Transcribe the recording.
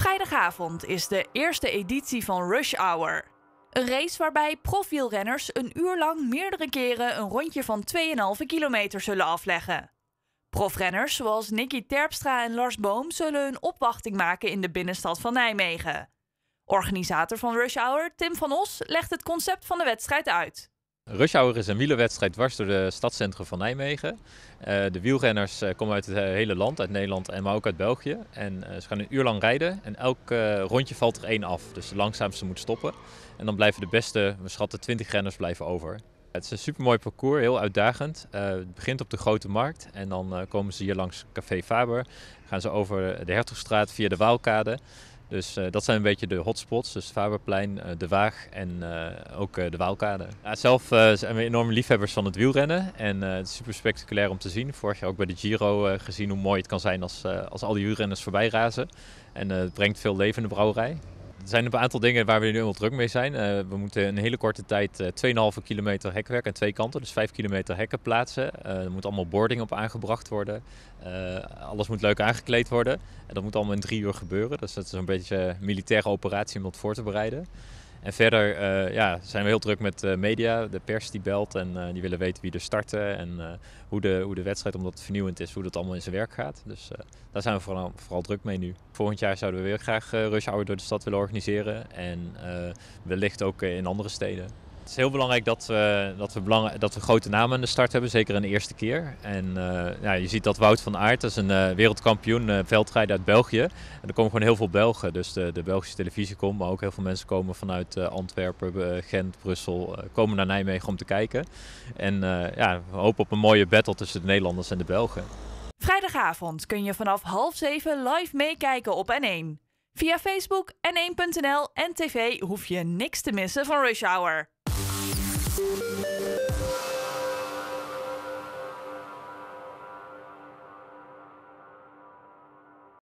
Vrijdagavond is de eerste editie van Rush Hour. Een race waarbij profielrenners een uur lang meerdere keren een rondje van 2,5 kilometer zullen afleggen. Profrenners zoals Nicky Terpstra en Lars Boom zullen een opwachting maken in de binnenstad van Nijmegen. Organisator van Rush Hour, Tim van Os, legt het concept van de wedstrijd uit. Rushhour is een wielerwedstrijd dwars door de stadcentrum van Nijmegen. Eh, de wielrenners eh, komen uit het eh, hele land, uit Nederland en maar ook uit België. En ze gaan een uur lang rijden en elk rondje valt er één af. Dus de langzaamste moet stoppen. En dan blijven de beste, we schatten 20 renners blijven over. Het is een supermooi parcours, heel uitdagend. het begint op de Grote Markt en dan komen ze hier langs Café Faber. Gaan ze over de Hertogstraat via de Waalkade. Dus eh, dat zijn een beetje de hotspots. Dus het Faberplein, eh, De Waag en eh, ook de Waalkade. Ja, zelf zijn we enorme liefhebbers van het wielrennen. En het is super spectaculair om te zien. Vorig jaar ook bij de Giro gezien hoe mooi het kan zijn als, als al die wielrenners voorbij razen. En het brengt veel leven in de brouwerij. Er zijn een aantal dingen waar we nu helemaal druk mee zijn. Eh, we moeten in een hele korte tijd uh, eh, 2,5 kilometer hekwerk aan twee kanten, dus 5 kilometer hekken plaatsen. Eh, er moet allemaal boarding op aangebracht worden. alles moet leuk aangekleed worden. En dat moet allemaal in drie uur gebeuren. Dus dat is een beetje een militaire operatie om dat voor te bereiden. En verder eh, ja, zijn we heel druk met uh, media, de pers die belt en eh, die willen weten wie er starten en hoe, de, hoe de wedstrijd, omdat het vernieuwend is, hoe dat allemaal in zijn werk gaat. Dus daar zijn we vooral, vooral druk mee nu. Volgend jaar zouden we weer graag Rush Hour door de stad willen organiseren en wellicht ook in andere steden. Het is heel belangrijk dat we, dat we, belang, dat we grote namen aan de start hebben, zeker in de eerste keer. En eh, ja, je ziet dat Wout van Aert, dat is een eh, wereldkampioen uh, eh, veldrijden uit België. En er komen gewoon heel veel Belgen. Dus de, de Belgische televisie komt, maar ook heel veel mensen komen vanuit Antwerpen, Gent, Brussel, komen naar Nijmegen om te kijken. En ja, we hopen op een mooie battle tussen de Nederlanders en de Belgen. Vrijdagavond kun je vanaf half zeven live meekijken op N1. Via Facebook, N1.nl en tv hoef je niks te missen van Rush Hour.